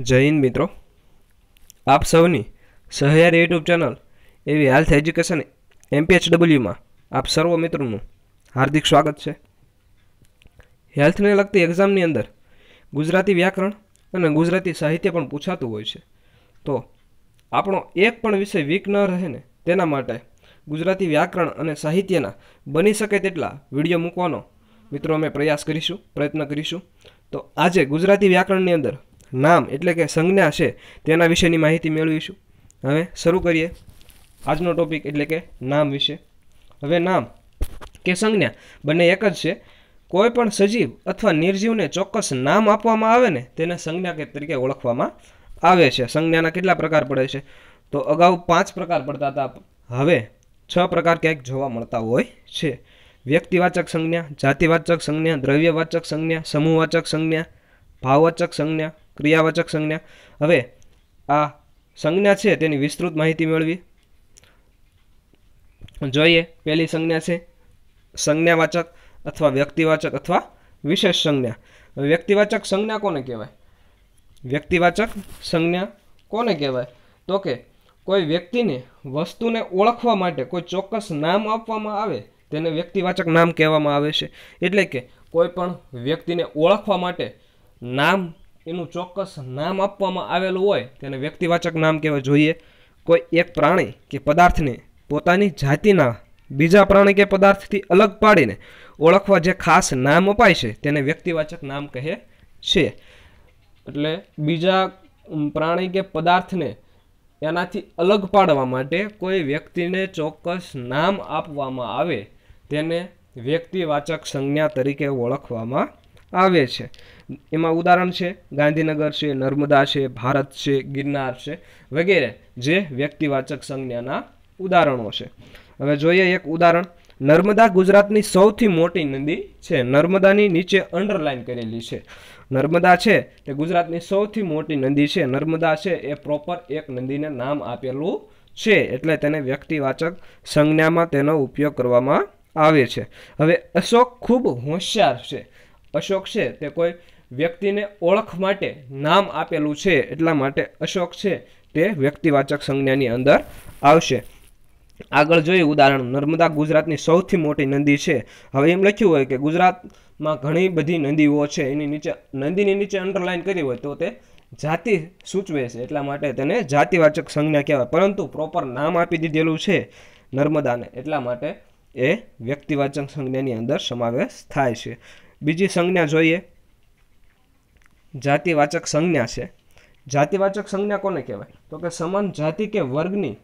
જૈન મિત્રો આપ સૌની સહયારી યુટ્યુબ ચેનલ એવી હેલ્થ એજ્યુકેશન એમપીએચડબલ્યુમાં આપ સર્વ મિત્રોનું હાર્દિક સ્વાગત છે હેલ્થને લગતી એક્ઝામની અંદર ગુજરાતી વ્યાકરણ અને ગુજરાતી સાહિત્ય પણ પૂછાતું હોય છે તો આપણો એક પણ વિષય વીક ન રહે ને તેના માટે ગુજરાતી વ્યાકરણ અને સાહિત્યના બની શકે તેટલા વિડીયો મૂકવાનો મિત્રો અમે પ્રયાસ કરીશું પ્રયત્ન કરીશું તો આજે ગુજરાતી વ્યાકરણની અંદર નામ એટલે કે સંજ્ઞા છે તેના વિશેની માહિતી મેળવીશું હવે શરૂ કરીએ આજનો ટોપિક એટલે કે નામ વિશે હવે નામ કે સંજ્ઞા બંને એક જ છે કોઈ પણ સજીવ અથવા નિર્જીવને ચોક્કસ નામ આપવામાં આવે ને તેને સંજ્ઞા કે તરીકે ઓળખવામાં આવે છે સંજ્ઞાના કેટલા પ્રકાર પડે છે તો અગાઉ પાંચ પ્રકાર પડતા હતા હવે છ પ્રકાર ક્યાંક જોવા મળતા હોય છે વ્યક્તિવાચક સંજ્ઞા જાતિવાચક સંજ્ઞા દ્રવ્યવાચક સંજ્ઞા સમૂહવાચક સંજ્ઞા ભાવવાચક સંજ્ઞા ક્રિયાવાચક સંજ્ઞા હવે આ સંજ્ઞા છે તેની વિસ્તૃત માહિતી મેળવી જોઈએ પહેલી સંજ્ઞા છે સંજ્ઞાવાચક અથવા વ્યક્તિવાચક અથવા વિશેષ સંજ્ઞા વ્યક્તિવાચક સંજ્ઞા કોને કહેવાય વ્યક્તિવાચક સંજ્ઞા કોને કહેવાય તો કે કોઈ વ્યક્તિને વસ્તુને ઓળખવા માટે કોઈ ચોક્કસ નામ આપવામાં આવે તેને વ્યક્તિવાચક નામ કહેવામાં આવે છે એટલે કે કોઈ પણ વ્યક્તિને ઓળખવા માટે નામ એનું ચોક્કસ નામ આપવામાં આવેલું હોય તેને વ્યક્તિવાચક નામ કહેવાય જોઈએ કોઈ એક પ્રાણી કે પદાર્થને પોતાની જાતિના બીજા પ્રાણી કે પદાર્થથી અલગ પાડીને ઓળખવા જે ખાસ નામ અપાય છે તેને વ્યક્તિવાચક નામ કહે છે એટલે બીજા પ્રાણી કે પદાર્થને એનાથી અલગ પાડવા માટે કોઈ વ્યક્તિને ચોક્કસ નામ આપવામાં આવે તેને વ્યક્તિવાચક સંજ્ઞા તરીકે ઓળખવામાં આવે છે એમાં ઉદાહરણ છે ગાંધીનગર છે નર્મદા છે ભારત છે ગિરનાર છે વગેરે જે વ્યક્તિવાચક સંજ્ઞાના ઉદાહરણો છે હવે જોઈએ એક ઉદાહરણ નર્મદા ગુજરાતની સૌથી મોટી નદી છે નર્મદાની નીચે અંડરલાઇન કરેલી છે નર્મદા છે તે ગુજરાતની સૌથી મોટી નદી છે નર્મદા છે એ પ્રોપર એક નદીને નામ આપેલું છે એટલે તેને વ્યક્તિવાચક સંજ્ઞામાં તેનો ઉપયોગ કરવામાં આવે છે હવે અશોક ખૂબ હોશિયાર છે અશોક છે તે કોઈ વ્યક્તિને ઓળખ માટે નામ આપેલું છે એટલા માટે અશોક છે તે વ્યક્તિવાચક સંજ્ઞાની અંદર આવશે આગળ જોઈએ ઉદાહરણ નર્મદા ગુજરાતની સૌથી મોટી નદી છે હવે એમ લખ્યું હોય કે ગુજરાતમાં ઘણી બધી નદીઓ છે એની નીચે નદીની નીચે અંડરલાઇન કરી હોય તો તે જાતિ સૂચવે છે એટલા માટે તેને જાતિવાચક સંજ્ઞા કહેવાય પરંતુ પ્રોપર નામ આપી દીધેલું છે નર્મદાને એટલા માટે એ વ્યક્તિવાચક સંજ્ઞાની અંદર સમાવેશ થાય છે બીજી સંજ્ઞા જોઈએ જાતિવાચક સંજ્ઞા છે જાતિવાચક સંજ્ઞા કોને કહેવાય તો કે સમાન જાતિ કે વર્ગની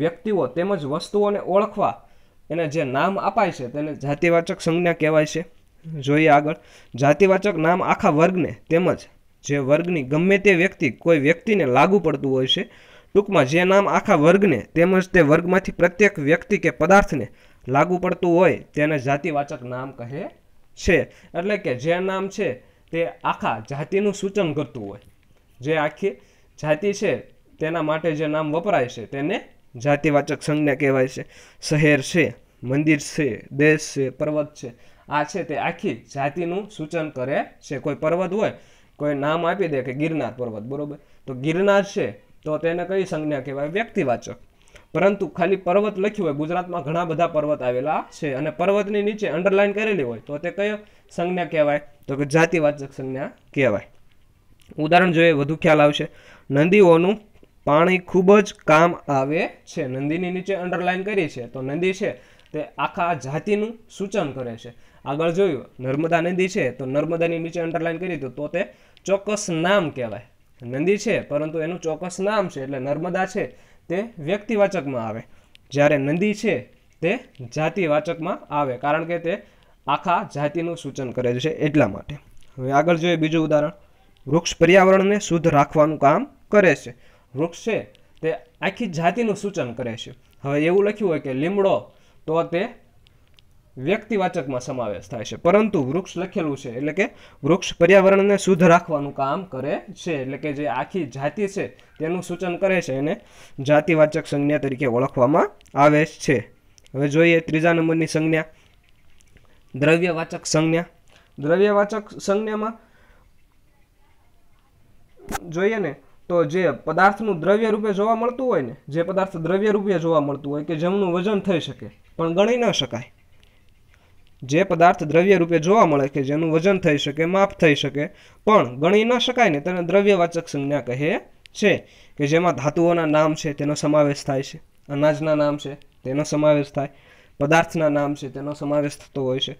વ્યક્તિઓ તેમજ વસ્તુઓને ઓળખવા એને જે નામ અપાય છે તેને જાતિવાચક સંજ્ઞા કહેવાય છે જોઈએ આગળ જાતિવાચક નામ આખા વર્ગને તેમજ જે વર્ગની ગમે તે વ્યક્તિ કોઈ વ્યક્તિને લાગુ પડતું હોય છે ટૂંકમાં જે નામ આખા વર્ગને તેમજ તે વર્ગમાંથી પ્રત્યેક વ્યક્તિ કે પદાર્થને લાગુ પડતું હોય તેને જાતિવાચક નામ કહે છે એટલે કે જે નામ છે તે આખા જાતિનું સૂચન કરતું હોય જે આખી જાતિ છે તેના માટે જે નામ વપરાય છે તેને જાતિવાચક સંજ્ઞા કહેવાય છે શહેર છે મંદિર છે દેશ છે પર્વત છે આ છે તે આખી જાતિનું સૂચન કરે છે કોઈ પર્વત હોય કોઈ નામ આપી દે કે ગિરનાર પર્વત બરાબર તો ગિરનાર છે તો તેને કઈ સંજ્ઞા કહેવાય વ્યક્તિવાચક પરંતુ ખાલી પર્વત લખ્યું હોય ગુજરાતમાં ઘણા બધા પર્વત આવેલા છે અને પર્વતની નીચે અંડરલાઇન કરેલી હોય તો તે કયો સંજ્ઞા કહેવાય તો કે જાતિવાચક સંજ્ઞા કહેવાય ઉદાહરણ જોઈએ વધુ ખ્યાલ આવશે નદીઓનું પાણી ખૂબ જ કામ આવે છે નદીની નીચે અંડરલાઇન કરી છે તો નદી છે તે આખા જાતિનું સૂચન કરે છે આગળ જોયું નર્મદા નદી છે તો નર્મદાની નીચે અંડરલાઇન કરી દો તો તે ચોક્કસ નામ કહેવાય નદી છે પરંતુ એનું ચોક્કસ નામ છે એટલે નર્મદા છે તે વ્યક્તિવાચકમાં આવે જ્યારે નંદી છે તે જાતિવાચકમાં આવે કારણ કે તે આખા જાતિનું સૂચન કરે છે એટલા માટે હવે આગળ જોઈએ બીજું ઉદાહરણ વૃક્ષ પર્યાવરણને શુદ્ધ રાખવાનું કામ કરે છે વૃક્ષ છે તે આખી જાતિનું સૂચન કરે છે હવે એવું લખ્યું હોય કે લીમડો તો તે વ્યક્તિવાચકમાં સમાવેશ થાય છે પરંતુ વૃક્ષ લખેલું છે એટલે કે વૃક્ષ પર્યાવરણને શુદ્ધ રાખવાનું કામ કરે છે એટલે કે જે આખી જાતિ છે તેનું સૂચન કરે છે એને જાતિવાચક સંજ્ઞા તરીકે ઓળખવામાં આવે છે હવે જોઈએ ત્રીજા નંબરની સંજ્ઞા દ્રવ્યવાચક સંજ્ઞા દ્રવ્યવાચક સંજ્ઞામાં જોઈએ ને તો જે પદાર્થનું દ્રવ્ય રૂપે જોવા મળતું હોય ને જે પદાર્થ દ્રવ્ય રૂપે જોવા મળતું હોય કે જેમનું વજન થઈ શકે પણ ગણી ન શકાય જે પદાર્થ દ્રવ્ય રૂપે જોવા મળે કે જેનું વજન થઈ શકે માપ થઈ શકે પણ ગણી ન શકાય ને તેને દ્રવ્યવાચક સંજ્ઞા કહે છે કે જેમાં ધાતુઓના નામ છે તેનો સમાવેશ થાય છે અનાજના નામ છે તેનો સમાવેશ થાય પદાર્થના નામ છે તેનો સમાવેશ થતો હોય છે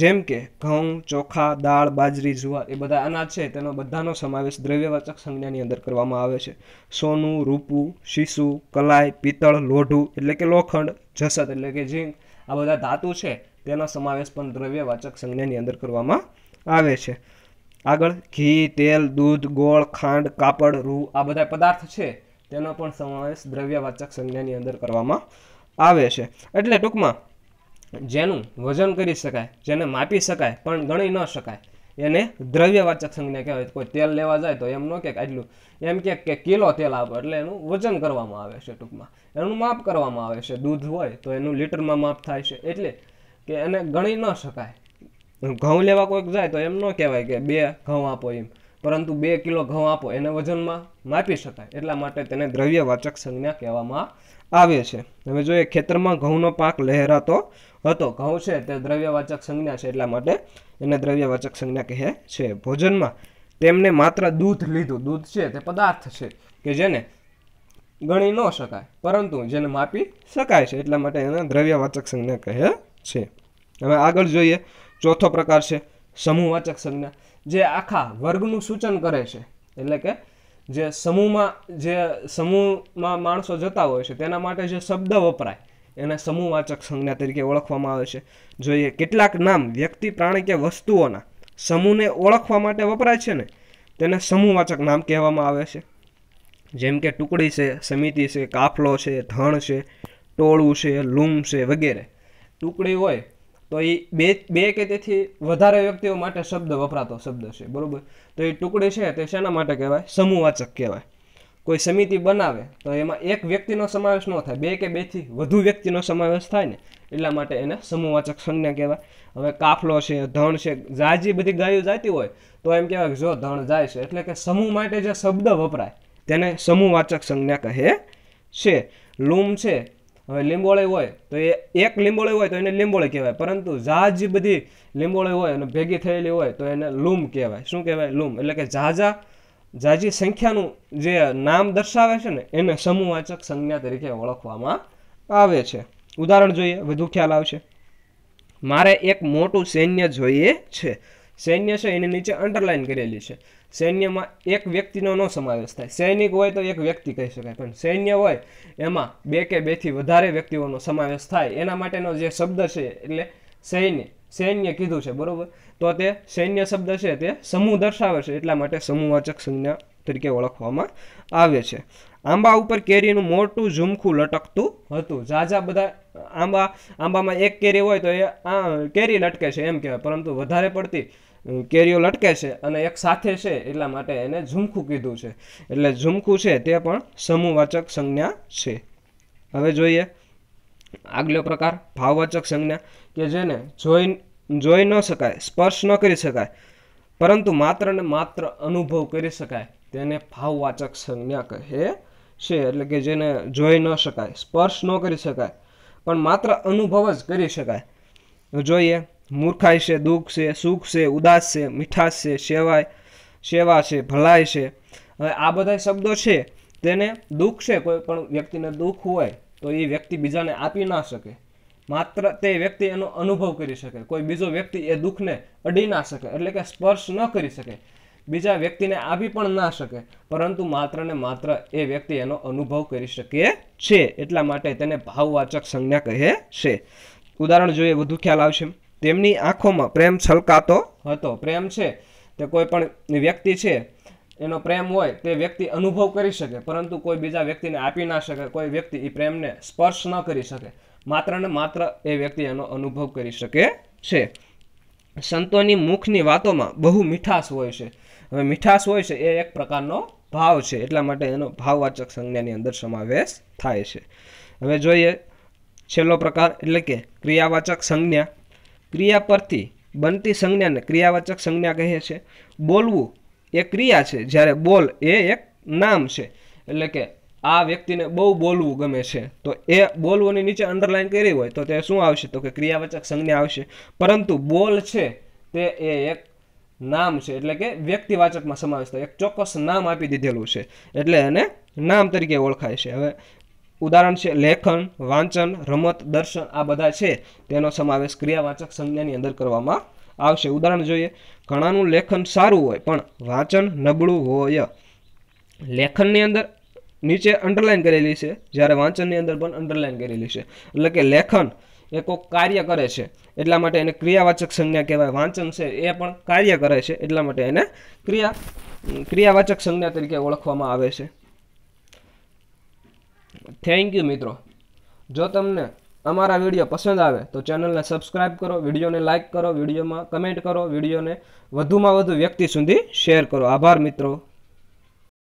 જેમ કે ઘઉં ચોખા દાળ બાજરી જુવાર એ બધા અનાજ છે તેનો બધાનો સમાવેશ દ્રવ્યવાચક સંજ્ઞાની અંદર કરવામાં આવે છે સોનું રૂપું શીશું કલાઈ પિત્તળ લોઢું એટલે કે લોખંડ જસત એટલે કે ઝીંક આ બધા ધાતુ છે તેનો સમાવેશ પણ દ્રવ્યવાચક સંજ્ઞાની અંદર કરવામાં આવે છે આગળ ઘી તેલ દૂધ ગોળ ખાંડ કાપડ રૂ આ બધા પદાર્થ છે તેનો પણ સમાવેશ દ્રવ્યવાચક સંજ્ઞાની અંદર કરવામાં આવે છે એટલે ટૂંકમાં જેનું વજન કરી શકાય જેને માપી શકાય પણ ગણી ન શકાય એને દ્રવ્યવાચક સંજ્ઞા કહેવાય કોઈ તેલ લેવા જાય તો એમ ન કે આટલું એમ કે કે કિલો તેલ આપો એટલે એનું વજન કરવામાં આવે છે ટૂંકમાં એનું માપ કરવામાં આવે છે દૂધ હોય તો એનું લીટરમાં માપ થાય છે એટલે કે એને ગણી ન શકાય ઘઉં લેવા કોઈક જાય તો એમ ન કહેવાય કે બે ઘઉં આપો એમ પરંતુ બે કિલો ઘઉં આપો એને વજનમાં માપી શકાય એટલા માટે તેને દ્રવ્યવાચક સંજ્ઞા કહેવામાં આવે છે હવે જોઈએ ખેતરમાં ઘઉંનો પાક લહેરાતો હતો ઘઉં છે તે દ્રવ્યવાચક સંજ્ઞા છે એટલા માટે એને દ્રવ્યવાચક સંજ્ઞા કહે છે ભોજનમાં તેમને માત્ર દૂધ લીધું દૂધ છે તે પદાર્થ છે કે જેને ગણી ન શકાય પરંતુ જેને માપી શકાય છે એટલા માટે એને દ્રવ્યવાચક સંજ્ઞા કહે છે હવે આગળ જોઈએ ચોથો પ્રકાર છે સમૂહવાચક સંજ્ઞા જે આખા વર્ગનું સૂચન કરે છે એટલે કે જે સમૂહમાં જે સમૂહમાં માણસો જતા હોય છે તેના માટે જે શબ્દ વપરાય એને સમૂહવાચક સંજ્ઞા તરીકે ઓળખવામાં આવે છે જોઈએ કેટલાક નામ વ્યક્તિ પ્રાણી કે વસ્તુઓના સમૂહને ઓળખવા માટે વપરાય છે ને તેને સમૂહવાચક નામ કહેવામાં આવે છે જેમ કે ટુકડી છે સમિતિ છે કાફલો છે ધણ છે ટોળું છે લૂમ છે વગેરે ટુકડી હોય તો એ બે બે કે તેથી વધારે વ્યક્તિઓ માટે શબ્દ વપરાતો શબ્દ છે બરાબર તો એ ટુકડી છે તે શેના માટે કહેવાય સમૂહવાચક કહેવાય કોઈ સમિતિ બનાવે તો એમાં એક વ્યક્તિનો સમાવેશ ન થાય બે કે બેથી વધુ વ્યક્તિનો સમાવેશ થાય ને એટલા માટે એને સમૂહવાચક સંજ્ઞા કહેવાય હવે કાફલો છે ધણ છે જાજી બધી ગાયો જાતી હોય તો એમ કહેવાય કે જો ધણ જાય છે એટલે કે સમૂહ માટે જે શબ્દ વપરાય તેને સમૂહવાચક સંજ્ઞા કહે છે લૂમ છે હવે લીંબોળી હોય તો એ એક લીંબોળી હોય તો એને લીંબોળી કહેવાય પરંતુ ઝાજ બધી લીંબોળી હોય અને ભેગી થયેલી હોય તો એને લૂમ કહેવાય શું કહેવાય લૂમ એટલે કે ઝાઝા ઝાઝી સંખ્યાનું જે નામ દર્શાવે છે ને એને સમૂહવાચક સંજ્ઞા તરીકે ઓળખવામાં આવે છે ઉદાહરણ જોઈએ વધુ ખ્યાલ આવશે મારે એક મોટું સૈન્ય જોઈએ છે સૈન્ય છે એની નીચે અંડરલાઇન કરેલી છે સૈન્યમાં એક વ્યક્તિનો ન સમાવેશ થાય સૈનિક હોય તો એક વ્યક્તિ કહી શકાય પણ સૈન્ય હોય એમાં બે કે બેથી વધારે વ્યક્તિઓનો સમાવેશ થાય એના માટેનો જે શબ્દ છે એટલે સૈન્ય સૈન્ય કીધું છે બરાબર તો તે સૈન્ય શબ્દ છે તે સમૂહ દર્શાવે છે એટલા માટે સમૂહવાચક સંજ્ઞા તરીકે ઓળખવામાં આવે છે આંબા ઉપર કેરીનું મોટું ઝુમખું લટકતું હતું ઝાઝા બધા આંબા આંબામાં એક કેરી હોય તો એ આ કેરી લટકે છે એમ કહેવાય પરંતુ વધારે પડતી કેરીઓ લટકે છે અને એક સાથે છે એટલા માટે એને ઝુમખું કીધું છે એટલે ઝુમખું છે તે પણ સમૂહવાચક સંજ્ઞા છે હવે જોઈએ આગલો પ્રકાર ભાવવાચક સંજ્ઞા કે જેને જોઈ જોઈ ન શકાય સ્પર્શ ન કરી શકાય પરંતુ માત્ર ને માત્ર અનુભવ કરી શકાય તેને ભાવવાચક સંજ્ઞા કહે છે એટલે કે જેને જોઈ ન શકાય સ્પર્શ ન કરી શકાય પણ માત્ર અનુભવ જ કરી શકાય જોઈએ મૂર્ખાઈ છે દુઃખ છે સુખ છે ઉદાસ છે મીઠાશ છે સેવાય સેવા છે ભલાઈ છે હવે આ બધા શબ્દો છે તેને દુઃખ છે કોઈ પણ વ્યક્તિને દુઃખ હોય તો એ વ્યક્તિ બીજાને આપી ના શકે માત્ર તે વ્યક્તિ એનો અનુભવ કરી શકે કોઈ બીજો વ્યક્તિ એ દુઃખને અડી ના શકે એટલે કે સ્પર્શ ન કરી શકે બીજા વ્યક્તિને આપી પણ ના શકે પરંતુ માત્ર ને માત્ર એ વ્યક્તિ એનો અનુભવ કરી શકે છે એટલા માટે તેને ભાવવાચક સંજ્ઞા કહે છે ઉદાહરણ જોઈએ વધુ ખ્યાલ આવશે તેમની આંખોમાં પ્રેમ છલકાતો હતો પ્રેમ છે તે કોઈ પણ વ્યક્તિ છે એનો પ્રેમ હોય તે વ્યક્તિ અનુભવ કરી શકે પરંતુ કોઈ બીજા વ્યક્તિને આપી ના શકે કોઈ વ્યક્તિ એ પ્રેમને સ્પર્શ ન કરી શકે માત્ર ને માત્ર એ વ્યક્તિ એનો અનુભવ કરી શકે છે સંતોની મુખની વાતોમાં બહુ મીઠાશ હોય છે હવે મીઠાશ હોય છે એ એક પ્રકારનો ભાવ છે એટલા માટે એનો ભાવવાચક સંજ્ઞાની અંદર સમાવેશ થાય છે હવે જોઈએ છેલ્લો પ્રકાર એટલે કે ક્રિયાવાચક સંજ્ઞા ક્રિયા પરથી બનતી સંજ્ઞાને ક્રિયાવાચક સંજ્ઞા કહે છે બોલવું એ ક્રિયા છે જ્યારે બોલ એ એક નામ છે એટલે કે આ વ્યક્તિને બહુ બોલવું ગમે છે તો એ બોલવાની નીચે અંડરલાઇન કરી હોય તો તે શું આવશે તો કે ક્રિયાવાચક સંજ્ઞા આવશે પરંતુ બોલ છે તે એ એક નામ છે એટલે કે વ્યક્તિવાચકમાં સમાવેશ થાય એક ચોક્કસ નામ આપી દીધેલું છે એટલે એને નામ તરીકે ઓળખાય છે હવે ઉદાહરણ છે લેખન વાંચન રમત દર્શન આ બધા છે તેનો સમાવેશ ક્રિયાવાચક સંજ્ઞાની અંદર કરવામાં આવશે ઉદાહરણ જોઈએ ઘણાનું લેખન સારું હોય પણ વાંચન નબળું હોય લેખનની અંદર નીચે અંડરલાઇન કરેલી છે જ્યારે વાંચનની અંદર પણ અંડરલાઇન કરેલી છે એટલે કે લેખન એ કોઈક કાર્ય કરે છે એટલા માટે એને ક્રિયાવાચક સંજ્ઞા કહેવાય વાંચન છે એ પણ કાર્ય કરે છે એટલા માટે એને ક્રિયા ક્રિયાવાચક સંજ્ઞા તરીકે ઓળખવામાં આવે છે થેન્ક યુ મિત્રો જો તમને અમારા વિડીયો પસંદ આવે તો ચેનલને સબસ્ક્રાઇબ કરો વિડીયોને લાઇક કરો વિડીયોમાં કમેન્ટ કરો વિડીયોને વધુમાં વધુ વ્યક્તિ સુધી શેર કરો આભાર મિત્રો